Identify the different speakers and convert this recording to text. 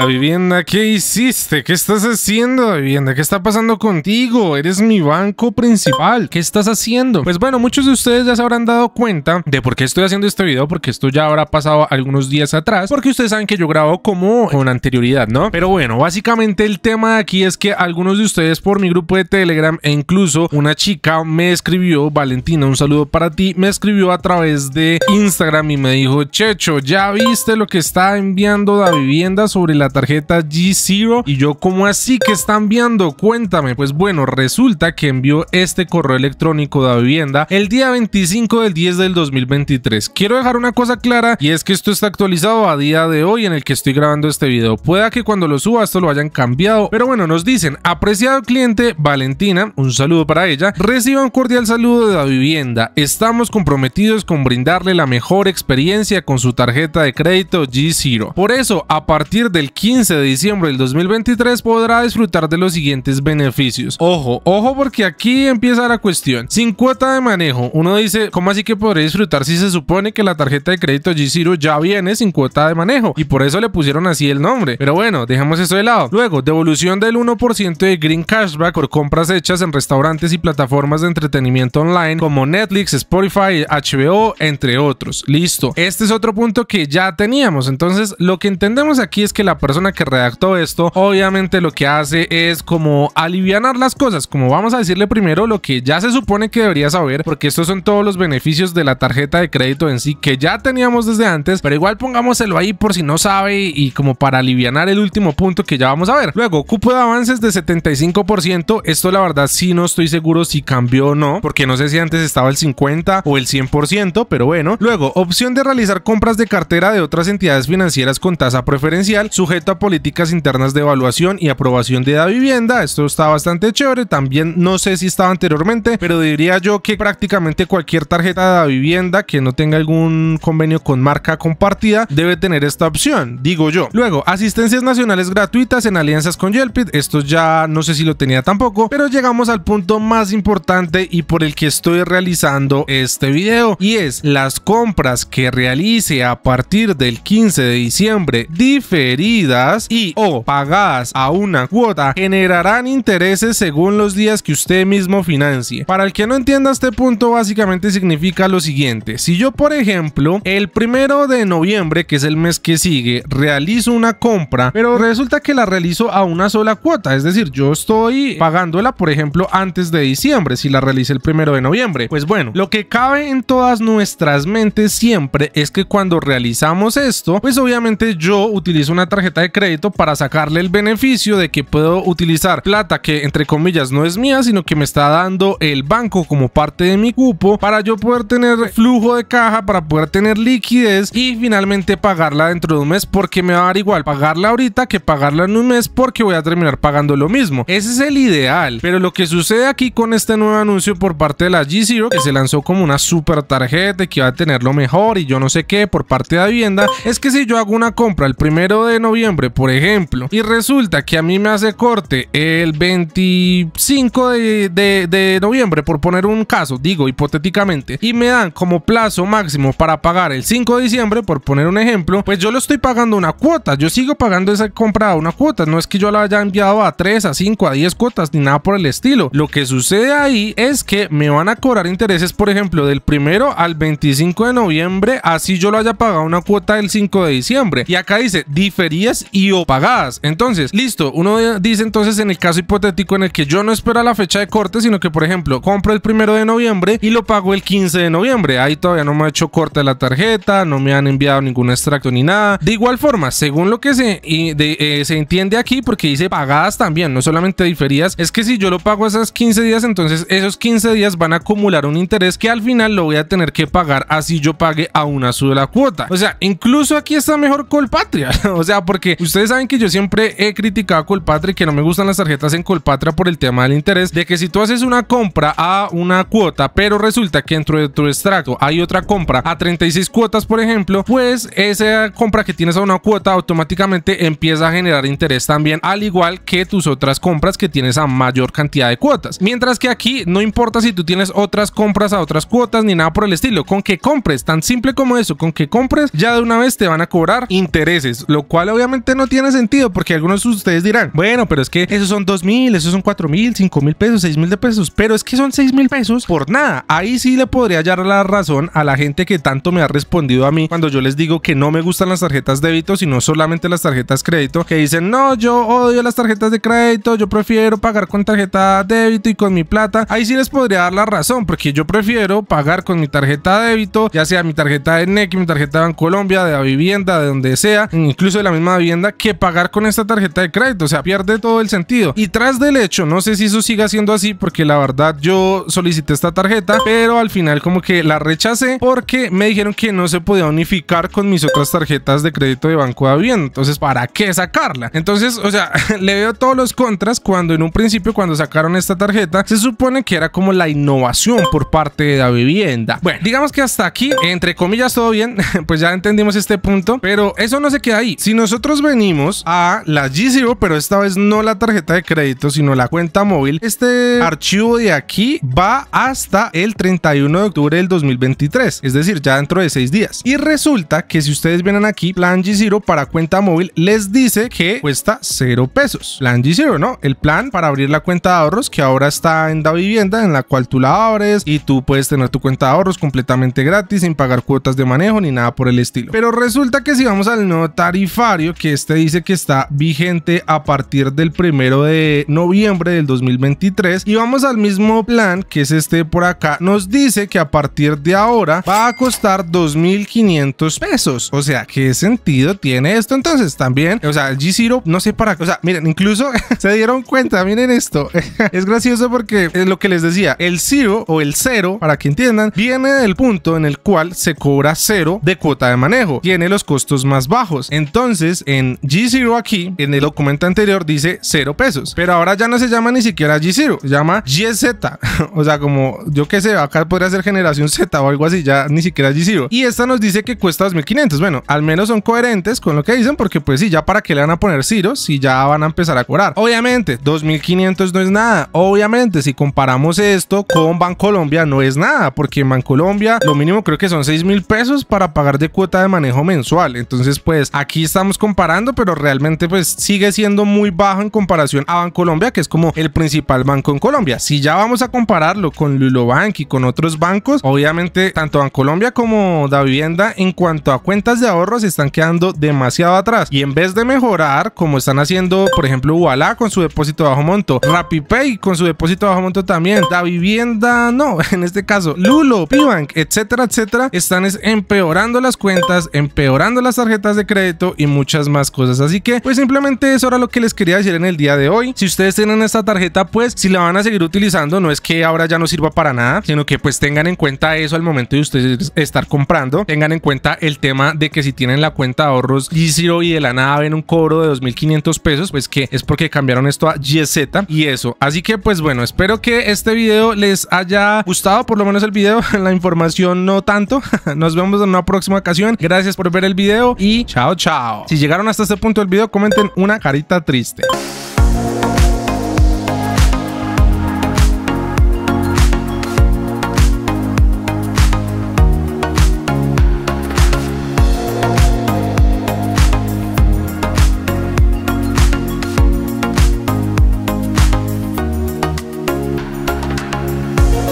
Speaker 1: La vivienda, ¿qué hiciste? ¿Qué estás haciendo, vivienda? ¿Qué está pasando contigo? Eres mi banco principal. ¿Qué estás haciendo? Pues bueno, muchos de ustedes ya se habrán dado cuenta de por qué estoy haciendo este video, porque esto ya habrá pasado algunos días atrás, porque ustedes saben que yo grabo como con anterioridad, ¿no? Pero bueno, básicamente el tema de aquí es que algunos de ustedes por mi grupo de Telegram e incluso una chica me escribió, Valentina, un saludo para ti, me escribió a través de Instagram y me dijo, Checho, ¿ya viste lo que está enviando la vivienda sobre la tarjeta G0 y yo como así que están viendo, cuéntame, pues bueno, resulta que envió este correo electrónico de vivienda el día 25 del 10 del 2023. Quiero dejar una cosa clara y es que esto está actualizado a día de hoy en el que estoy grabando este video. Pueda que cuando lo suba esto lo hayan cambiado, pero bueno, nos dicen, apreciado cliente Valentina, un saludo para ella, reciba un cordial saludo de la vivienda. Estamos comprometidos con brindarle la mejor experiencia con su tarjeta de crédito G0. Por eso, a partir del 15 de diciembre del 2023 podrá disfrutar de los siguientes beneficios. Ojo, ojo porque aquí empieza la cuestión. Sin cuota de manejo, uno dice, ¿cómo así que podré disfrutar si se supone que la tarjeta de crédito G-Zero ya viene sin cuota de manejo? Y por eso le pusieron así el nombre. Pero bueno, dejamos eso de lado. Luego, devolución del 1% de Green Cashback por compras hechas en restaurantes y plataformas de entretenimiento online como Netflix, Spotify, HBO, entre otros. Listo. Este es otro punto que ya teníamos. Entonces, lo que entendemos aquí es que la persona que redactó esto, obviamente lo que hace es como alivianar las cosas, como vamos a decirle primero lo que ya se supone que debería saber, porque estos son todos los beneficios de la tarjeta de crédito en sí que ya teníamos desde antes, pero igual pongámoselo ahí por si no sabe y como para alivianar el último punto que ya vamos a ver. Luego, cupo de avances de 75%, esto la verdad si no estoy seguro si cambió o no, porque no sé si antes estaba el 50 o el 100%, pero bueno. Luego, opción de realizar compras de cartera de otras entidades financieras con tasa preferencial, a políticas internas de evaluación y aprobación de la vivienda. Esto está bastante chévere. También no sé si estaba anteriormente, pero diría yo que prácticamente cualquier tarjeta de vivienda que no tenga algún convenio con marca compartida debe tener esta opción, digo yo. Luego, asistencias nacionales gratuitas en alianzas con Yelpit. Esto ya no sé si lo tenía tampoco, pero llegamos al punto más importante y por el que estoy realizando este video y es las compras que realice a partir del 15 de diciembre diferido y o pagadas a una cuota generarán intereses según los días que usted mismo financie. Para el que no entienda este punto básicamente significa lo siguiente. Si yo por ejemplo el primero de noviembre que es el mes que sigue realizo una compra pero resulta que la realizo a una sola cuota. Es decir yo estoy pagándola por ejemplo antes de diciembre si la realice el primero de noviembre. Pues bueno lo que cabe en todas nuestras mentes siempre es que cuando realizamos esto pues obviamente yo utilizo una tarjeta de crédito para sacarle el beneficio de que puedo utilizar plata que entre comillas no es mía, sino que me está dando el banco como parte de mi cupo para yo poder tener flujo de caja, para poder tener liquidez y finalmente pagarla dentro de un mes porque me va a dar igual pagarla ahorita que pagarla en un mes porque voy a terminar pagando lo mismo. Ese es el ideal, pero lo que sucede aquí con este nuevo anuncio por parte de la g que se lanzó como una super tarjeta que va a tener lo mejor y yo no sé qué por parte de vivienda es que si yo hago una compra el primero de noviembre por ejemplo, y resulta que a mí me hace corte el 25 de, noviembre, por poner un caso, digo hipotéticamente, y me dan como plazo máximo para pagar el 5 de diciembre, por poner un ejemplo, pues yo lo estoy pagando una cuota, yo sigo pagando esa compra a una cuota, no es que yo la haya enviado a 3, a 5, a 10 cuotas ni nada por el estilo. Lo que sucede ahí es que me van a cobrar intereses, por ejemplo, del primero al 25 de noviembre, así yo lo haya pagado una cuota del 5 de diciembre. Y acá dice, difería y o pagadas. Entonces, listo, uno dice entonces en el caso hipotético en el que yo no espero la fecha de corte, sino que por ejemplo compro el primero de noviembre y lo pago el 15 de noviembre. Ahí todavía no me ha hecho corte la tarjeta, no me han enviado ningún extracto ni nada. De igual forma, según lo que se, eh, se entiende aquí, porque dice pagadas también, no solamente diferidas, es que si yo lo pago esas 15 días, entonces esos 15 días van a acumular un interés que al final lo voy a tener que pagar así yo pague a una de la cuota. O sea, incluso aquí está mejor Colpatria. o sea, porque porque ustedes saben que yo siempre he criticado a Colpatria y que no me gustan las tarjetas en Colpatria por el tema del interés, de que si tú haces una compra a una cuota, pero resulta que dentro de tu extracto hay otra compra a 36 cuotas, por ejemplo, pues esa compra que tienes a una cuota automáticamente empieza a generar interés también, al igual que tus otras compras que tienes a mayor cantidad de cuotas. Mientras que aquí no importa si tú tienes otras compras a otras cuotas ni nada por el estilo, con que compres, tan simple como eso, con que compres, ya de una vez te van a cobrar intereses, lo cual obviamente no tiene sentido, porque algunos de ustedes dirán, bueno, pero es que esos son dos mil, esos son cuatro mil, cinco mil pesos, seis mil de pesos, pero es que son seis mil pesos por nada. Ahí sí le podría hallar la razón a la gente que tanto me ha respondido a mí cuando yo les digo que no me gustan las tarjetas débito, sino solamente las tarjetas crédito, que dicen, no, yo odio las tarjetas de crédito, yo prefiero pagar con tarjeta débito y con mi plata. Ahí sí les podría dar la razón, porque yo prefiero pagar con mi tarjeta débito, ya sea mi tarjeta de NEC, mi tarjeta de Colombia de la vivienda, de donde sea, incluso de la misma vivienda que pagar con esta tarjeta de crédito. O sea, pierde todo el sentido. Y tras del hecho, no sé si eso siga siendo así porque la verdad yo solicité esta tarjeta, pero al final como que la rechacé porque me dijeron que no se podía unificar con mis otras tarjetas de crédito de Banco de Vivienda. Entonces, ¿para qué sacarla? Entonces, o sea, le veo todos los contras cuando en un principio cuando sacaron esta tarjeta se supone que era como la innovación por parte de la vivienda. Bueno, digamos que hasta aquí, entre comillas, todo bien, pues ya entendimos este punto, pero eso no se queda ahí. Si nosotros venimos a la G Zero, pero esta vez no la tarjeta de crédito, sino la cuenta móvil, este archivo de aquí va hasta el 31 de octubre del 2023, es decir, ya dentro de 6 días. Y resulta que si ustedes vienen aquí, plan G 0 para cuenta móvil les dice que cuesta 0 pesos. Plan G Zero, ¿no? El plan para abrir la cuenta de ahorros que ahora está en la Vivienda, en la cual tú la abres y tú puedes tener tu cuenta de ahorros completamente gratis, sin pagar cuotas de manejo ni nada por el estilo. Pero resulta que si vamos al no tarifario, que este dice que está vigente a partir del primero de noviembre del 2023 y vamos al mismo plan que es este por acá nos dice que a partir de ahora va a costar 2.500 pesos o sea qué sentido tiene esto entonces también o sea el G Zero no sé para qué o sea miren incluso se dieron cuenta miren esto es gracioso porque es lo que les decía el Zero o el cero para que entiendan viene del punto en el cual se cobra cero de cuota de manejo tiene los costos más bajos entonces en g Zero aquí, en el documento anterior, dice 0 pesos. Pero ahora ya no se llama ni siquiera g Zero, se llama GZ. o sea, como yo qué sé, acá podría ser generación Z o algo así, ya ni siquiera G0. Y esta nos dice que cuesta 2500. Bueno, al menos son coherentes con lo que dicen, porque pues sí, ya para qué le van a poner Zero si ya van a empezar a cobrar. Obviamente, 2500 no es nada. Obviamente, si comparamos esto con Bancolombia, no es nada, porque en Bancolombia lo mínimo creo que son 6.000 mil pesos para pagar de cuota de manejo mensual. Entonces, pues aquí estamos con comparando, pero realmente pues sigue siendo muy bajo en comparación a Bancolombia, que es como el principal banco en Colombia. Si ya vamos a compararlo con Lulobank y con otros bancos, obviamente tanto Bancolombia como Vivienda, en cuanto a cuentas de ahorros están quedando demasiado atrás. Y en vez de mejorar, como están haciendo, por ejemplo, Ualá con su depósito bajo monto, RappiPay con su depósito bajo monto también, vivienda no, en este caso, Lulo, Pibank, etcétera, etcétera, están empeorando las cuentas, empeorando las tarjetas de crédito y muchas más cosas. Así que pues simplemente eso era lo que les quería decir en el día de hoy. Si ustedes tienen esta tarjeta pues si la van a seguir utilizando no es que ahora ya no sirva para nada, sino que pues tengan en cuenta eso al momento de ustedes estar comprando. Tengan en cuenta el tema de que si tienen la cuenta ahorros y si y de la nada ven un cobro de 2.500 pesos pues que es porque cambiaron esto a YZ y eso. Así que pues bueno, espero que este video les haya gustado, por lo menos el video, la información no tanto. Nos vemos en una próxima ocasión. Gracias por ver el video y chao chao. Si llegaron hasta este punto del video, comenten una carita triste.